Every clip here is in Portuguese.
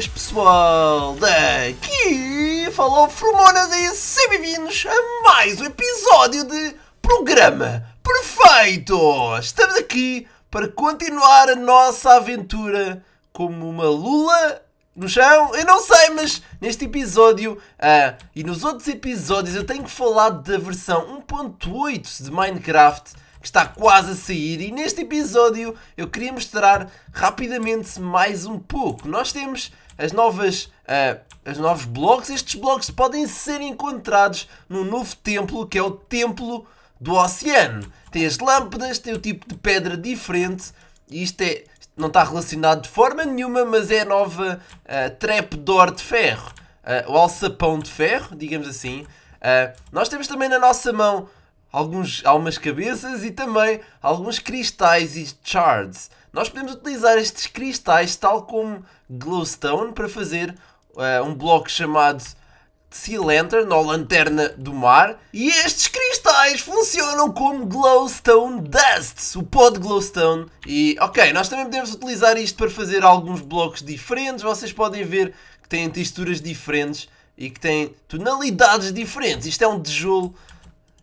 dias, pessoal! Daqui falou frumonas e sejam bem-vindos a mais um episódio de Programa Perfeito! Estamos aqui para continuar a nossa aventura como uma lula no chão? Eu não sei, mas neste episódio uh, e nos outros episódios eu tenho que falar da versão 1.8 de Minecraft que está quase a sair e neste episódio eu queria mostrar rapidamente mais um pouco. Nós temos as novas uh, as novos blocos. Estes blocos podem ser encontrados no novo templo que é o templo do oceano. Tem as lâmpadas, tem o tipo de pedra diferente e isto é não está relacionado de forma nenhuma, mas é a nova uh, ah, trapdoor de ferro, uh, o alçapão de ferro, digamos assim. Uh, nós temos também na nossa mão alguns, algumas cabeças e também alguns cristais e shards. Nós podemos utilizar estes cristais, tal como glowstone, para fazer uh, um bloco chamado Sea Lantern, ou Lanterna do Mar. E estes cristais funcionam como glowstone dust, o pó de glowstone. E, ok, nós também podemos utilizar isto para fazer alguns blocos diferentes. Vocês podem ver que têm texturas diferentes e que têm tonalidades diferentes. Isto é um tijolo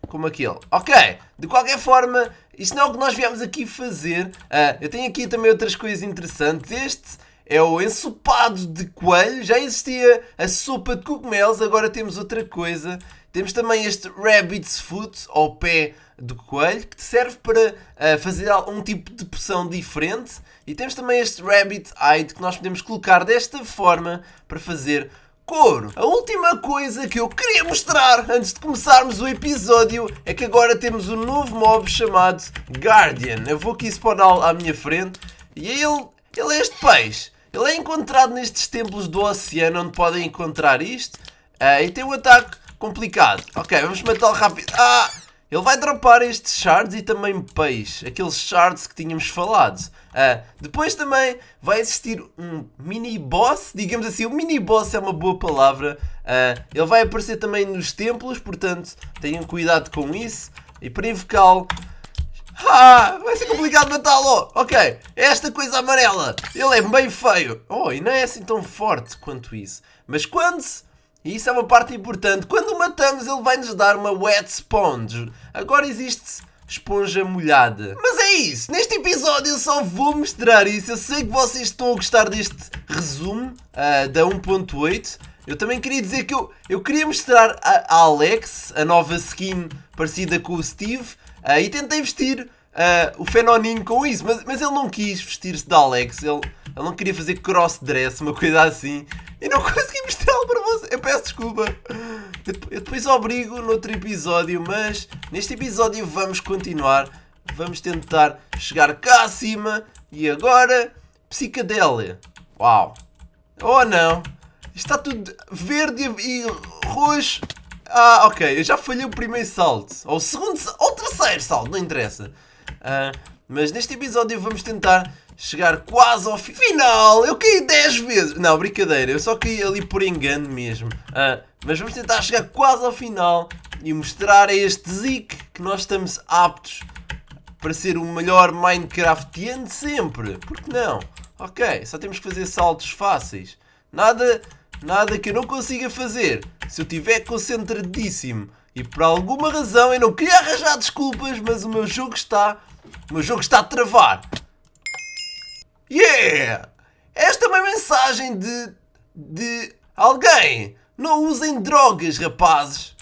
como aquele. Ok, de qualquer forma, isto não é o que nós viemos aqui fazer. Ah, eu tenho aqui também outras coisas interessantes. Este é o ensopado de coelho. Já existia a sopa de cogumelos, agora temos outra coisa. Temos também este rabbit's foot, ou pé do coelho, que serve para uh, fazer um tipo de poção diferente. E temos também este rabbit hide, que nós podemos colocar desta forma para fazer couro. A última coisa que eu queria mostrar antes de começarmos o episódio é que agora temos um novo mob chamado Guardian. Eu vou aqui spawnar à minha frente e ele, ele é este peixe. Ele é encontrado nestes templos do oceano onde podem encontrar isto uh, e tem um ataque complicado. Ok, vamos matá-lo rápido. Ah! Ele vai dropar estes shards e também peixe, aqueles shards que tínhamos falado. Uh, depois também vai existir um mini-boss, digamos assim, o mini-boss é uma boa palavra. Uh, ele vai aparecer também nos templos, portanto tenham cuidado com isso. E para invocá-lo... Ah, vai ser complicado matá-lo! Ok, é esta coisa amarela, ele é bem feio. Oh, e não é assim tão forte quanto isso. Mas quando e isso é uma parte importante. Quando o matamos, ele vai-nos dar uma wet sponge. Agora existe esponja molhada. Mas é isso, neste episódio eu só vou mostrar isso. Eu sei que vocês estão a gostar deste resumo uh, da 1.8. Eu também queria dizer que eu, eu queria mostrar a Alex, a nova skin parecida com o Steve, uh, e tentei vestir uh, o Fenoninho com isso, mas, mas ele não quis vestir-se da Alex, ele, ele não queria fazer cross-dress, uma coisa assim, e não consegui para você. Eu peço desculpa. Eu depois obrigo no outro episódio, mas neste episódio vamos continuar. Vamos tentar chegar cá acima. E agora, psicadélia. Uau. Oh não. Está tudo verde e roxo. Ah, ok. Eu já falhei o primeiro salto. Ou o segundo salto. Ou o terceiro salto. Não interessa. Uh, mas neste episódio vamos tentar chegar quase ao fi final. Eu caí 10 vezes. Não, brincadeira. Eu só caí ali por engano mesmo. Ah, mas vamos tentar chegar quase ao final e mostrar a este Zik que nós estamos aptos para ser o melhor Minecraftiano de sempre. Porque não? Ok, só temos que fazer saltos fáceis. Nada, nada que eu não consiga fazer se eu estiver concentradíssimo. E por alguma razão eu não queria arranjar desculpas, mas o meu jogo está o meu jogo está a travar. Yeah! Esta é uma mensagem de. de. alguém! Não usem drogas, rapazes!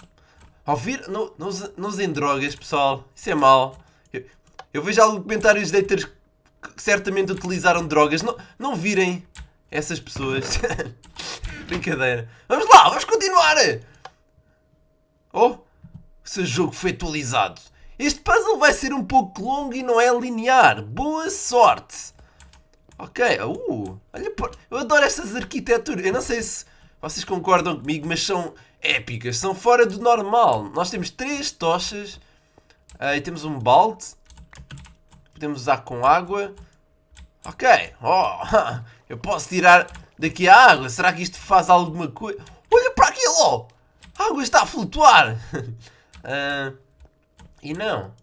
Ouvir? Não, não, não usem drogas, pessoal. Isso é mau. Eu, eu vejo alguns comentários de haters que certamente utilizaram drogas. Não, não virem essas pessoas. Brincadeira. Vamos lá, vamos continuar! Oh! O seu jogo foi atualizado. Este puzzle vai ser um pouco longo e não é linear. Boa sorte! Ok, uh, olha, eu adoro estas arquiteturas. Eu não sei se vocês concordam comigo, mas são épicas, são fora do normal. Nós temos três tochas uh, e temos um balde. Podemos usar com água. Ok, oh, eu posso tirar daqui a água. Será que isto faz alguma coisa? Olha para aquilo! A água está a flutuar! uh, E não.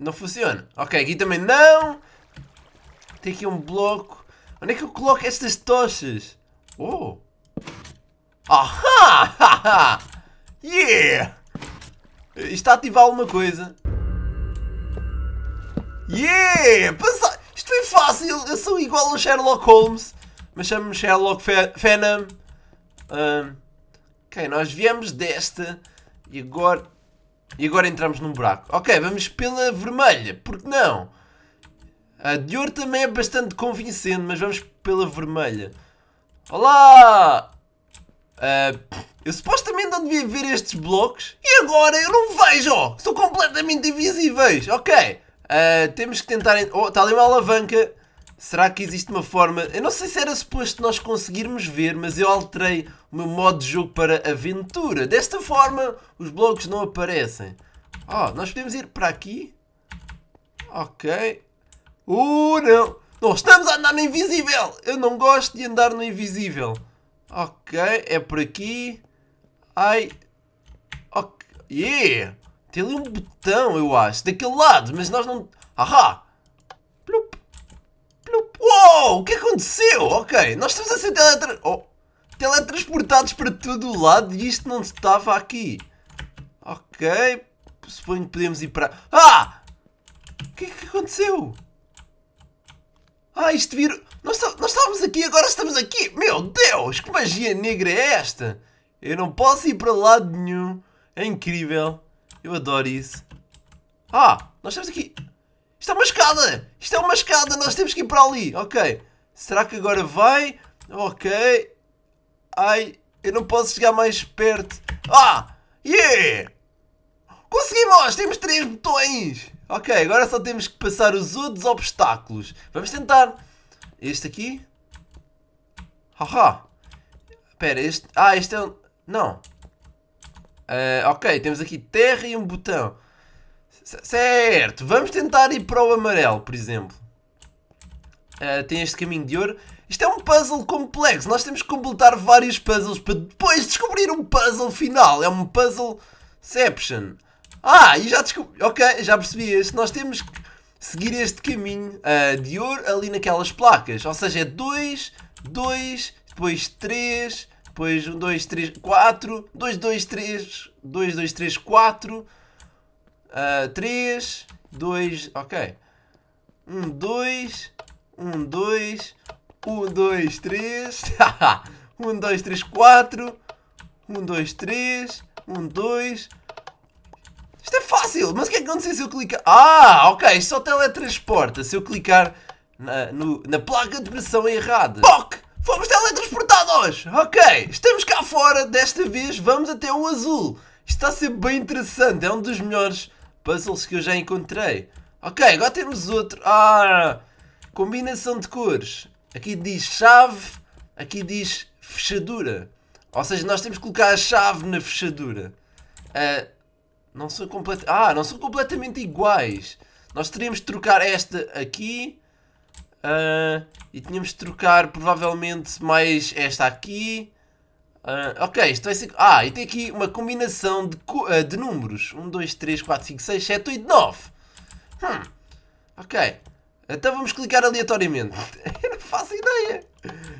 Não funciona. Ok, aqui também não. Tem aqui um bloco. Onde é que eu coloco estas tochas? Oh. Ahá! yeah! Isto ativar alguma coisa. Yeah! Passa... Isto foi fácil! Eu sou igual ao Sherlock Holmes. Mas chamo-me Sherlock Fenham. Um... Ok, nós viemos desta. E agora e agora entramos num buraco. Ok, vamos pela vermelha, porque não? A de ouro também é bastante convincente, mas vamos pela vermelha. Olá! Uh, eu supostamente não devia ver estes blocos e agora eu não vejo! São completamente invisíveis! Ok, uh, temos que tentar. Oh, está ali uma alavanca. Será que existe uma forma. Eu não sei se era suposto nós conseguirmos ver, mas eu alterei o meu modo de jogo para aventura. Desta forma, os blocos não aparecem. Ó, oh, nós podemos ir para aqui. Ok. Uh, não! Nós estamos a andar no invisível! Eu não gosto de andar no invisível. Ok, é por aqui. Ai. Ok. Yeah! Tem ali um botão, eu acho, daquele lado, mas nós não. Ahá! Uou! O que aconteceu? Ok, nós estamos a ser teletra oh, teletransportados para todo o lado e isto não estava aqui. Ok, suponho que podemos ir para... Ah! O que é que aconteceu? Ah, isto virou... Nós, nós estávamos aqui, agora estamos aqui! Meu Deus, que magia negra é esta? Eu não posso ir para lado nenhum. É incrível. Eu adoro isso. Ah, nós estamos aqui. Isto é uma escada! Isto é uma escada, nós temos que ir para ali. Ok. Será que agora vai? Ok. Ai, eu não posso chegar mais perto. Ah! Yeah! Conseguimos! Temos três botões! Ok, agora só temos que passar os outros obstáculos. Vamos tentar. Este aqui. Haha. Espera, este... Ah, este é um... Não. Uh, ok, temos aqui terra e um botão. Certo, vamos tentar ir para o amarelo, por exemplo. Uh, tem este caminho de ouro. Isto é um puzzle complexo, nós temos que completar vários puzzles para depois descobrir um puzzle final. É um puzzle puzzleception. Ah, e já descobri... Ok, já percebi este. Nós temos que seguir este caminho uh, de ouro ali naquelas placas. Ou seja, é 2, 2, depois 3, depois 1, 2, 3, 4, 2, 2, 3, 2, 2, 3, 4... Uh, 3, 2, ok. 1, 2, 1, 2, 1, 2, 3. 1, 2, 3, 4. 1, 2, 3. 1, 2. Isto é fácil, mas o que é que acontece se eu clicar? Ah, ok, isto só teletransporta se eu clicar na, no, na placa de pressão errada. POC! Fomos teletransportados! Ok, estamos cá fora, desta vez vamos até o azul. Isto está a ser bem interessante, é um dos melhores puzzles que eu já encontrei. Ok, agora temos outro. Ah! Combinação de cores. Aqui diz chave, aqui diz fechadura. Ou seja, nós temos que colocar a chave na fechadura. Uh, não são Ah, não são completamente iguais. Nós teríamos de trocar esta aqui. Uh, e tínhamos de trocar provavelmente mais esta aqui. Uh, ok, isto vai é assim ser. Ah, e tem aqui uma combinação de, uh, de números: 1, 2, 3, 4, 5, 6, 7, 8, 9. Hum. Ok. Então vamos clicar aleatoriamente. Eu não faço ideia.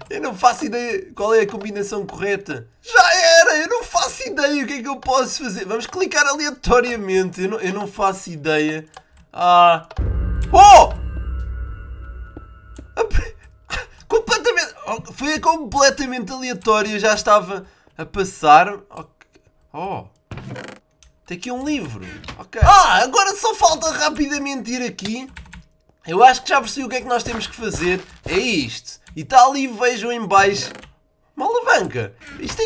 Eu não faço ideia qual é a combinação correta. Já era! Eu não faço ideia o que é que eu posso fazer. Vamos clicar aleatoriamente. Eu não, eu não faço ideia. Ah. Oh! Foi completamente aleatório, já estava a passar. Oh! Tem aqui um livro. Ok. Ah, agora só falta rapidamente ir aqui. Eu acho que já percebi o que é que nós temos que fazer. É isto. E está ali, vejam em baixo. Uma alavanca. Isto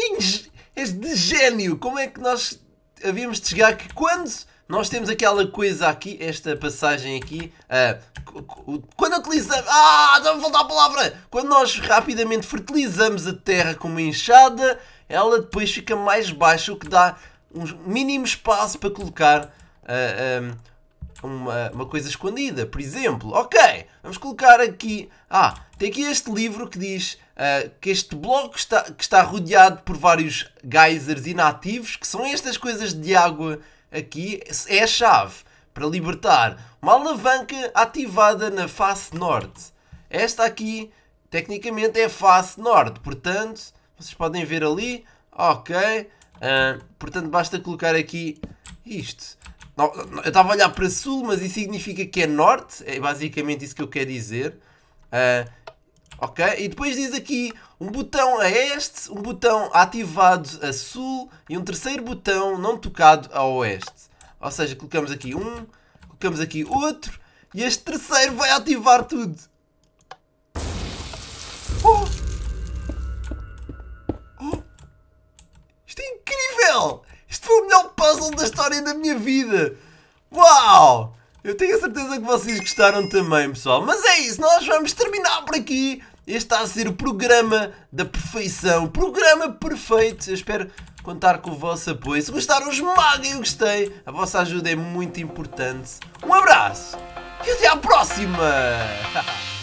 é, é de gênio. Como é que nós havíamos de chegar que quando nós temos aquela coisa aqui, esta passagem aqui, uh, quando utilizamos. Ah, dá me voltar a palavra! Quando nós rapidamente fertilizamos a terra com uma enxada, ela depois fica mais baixa, o que dá um mínimo espaço para colocar uh, ah, um, ah, uma, uma coisa escondida. Por exemplo, ok, vamos colocar aqui. Ah, tem aqui este livro que diz Uh, que este bloco está, que está rodeado por vários geysers inativos, que são estas coisas de água aqui é a chave para libertar uma alavanca ativada na face norte. Esta aqui, tecnicamente, é a face norte, portanto, vocês podem ver ali, ok, uh, portanto basta colocar aqui isto. Não, não, eu estava a olhar para sul, mas isso significa que é norte, é basicamente isso que eu quero dizer. Uh, ok? E depois diz aqui um botão a este, um botão ativado a sul e um terceiro botão não tocado a oeste. Ou seja, colocamos aqui um, colocamos aqui outro e este terceiro vai ativar tudo. Oh! Oh! Isto é incrível! Isto foi o melhor puzzle da história da minha vida! Uau! Eu tenho a certeza que vocês gostaram também, pessoal. Mas é isso, nós vamos terminar por aqui este está a ser o programa da perfeição. Programa perfeito. Eu espero contar com o vosso apoio. Se gostaram, esmaguem o gostei. A vossa ajuda é muito importante. Um abraço e até à próxima!